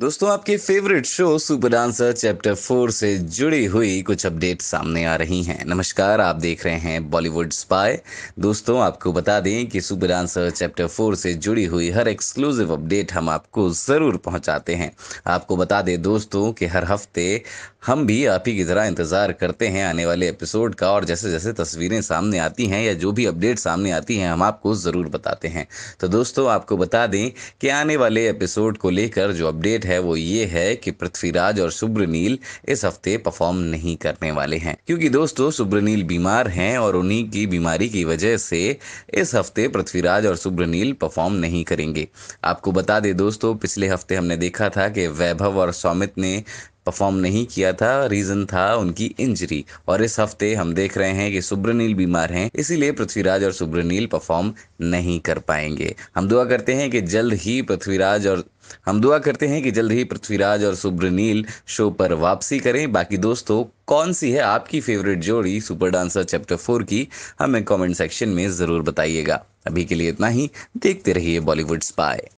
दोस्तों आपके favourite show super dancer chapter four से जुड़ी हुई कुछ अपडेट सामने आ रही हैं नमस्कार आप देख रहे हैं बॉलीवुड स्पाई दोस्तों आपको बता दें कि सुपर डांसर चैप्टर फोर से जुड़ी हुई हर एक्सक्लूसिव अपडेट हम आपको ज़रूर पहुंचाते हैं आपको बता दें दोस्तों कि हर हफ्ते हम भी आप ही की तरह इंतज़ार करते हैं आने वाले एपिसोड का और जैसे जैसे तस्वीरें सामने आती हैं या जो भी अपडेट सामने आती हैं हम आपको ज़रूर बताते हैं तो दोस्तों आपको बता दें कि आने वाले एपिसोड को लेकर जो अपडेट है वो ये है कि पृथ्वीराज और सुब्रनील इस हफ्ते परफॉर्म नहीं करने वाले हैं क्योंकि दोस्तों सुब्रनील बीमार हैं और उन्हीं की बीमारी की वजह से इस हफ्ते पृथ्वीराज और सुब्रनील परफॉर्म नहीं करेंगे आपको बता दें दोस्तों पिछले हफ्ते हमने देखा था कि वैभव और सौमित ने परफॉर्म नहीं किया था रीजन था उनकी इंजरी और इस हफ्ते हम देख रहे हैं कि सुब्रनील बीमार हैं इसीलिए पृथ्वीराज और सुब्रनील परफॉर्म नहीं कर पाएंगे हम दुआ करते हैं कि जल्द ही पृथ्वीराज और हम दुआ करते हैं कि जल्द ही पृथ्वीराज और सुब्रनील शो पर वापसी करें बाकी दोस्तों कौन सी है आपकी फेवरेट जोड़ी सुपर डांसर चैप्टर फोर की हमें कमेंट सेक्शन में ज़रूर बताइएगा अभी के लिए इतना ही देखते रहिए बॉलीवुड स्पाई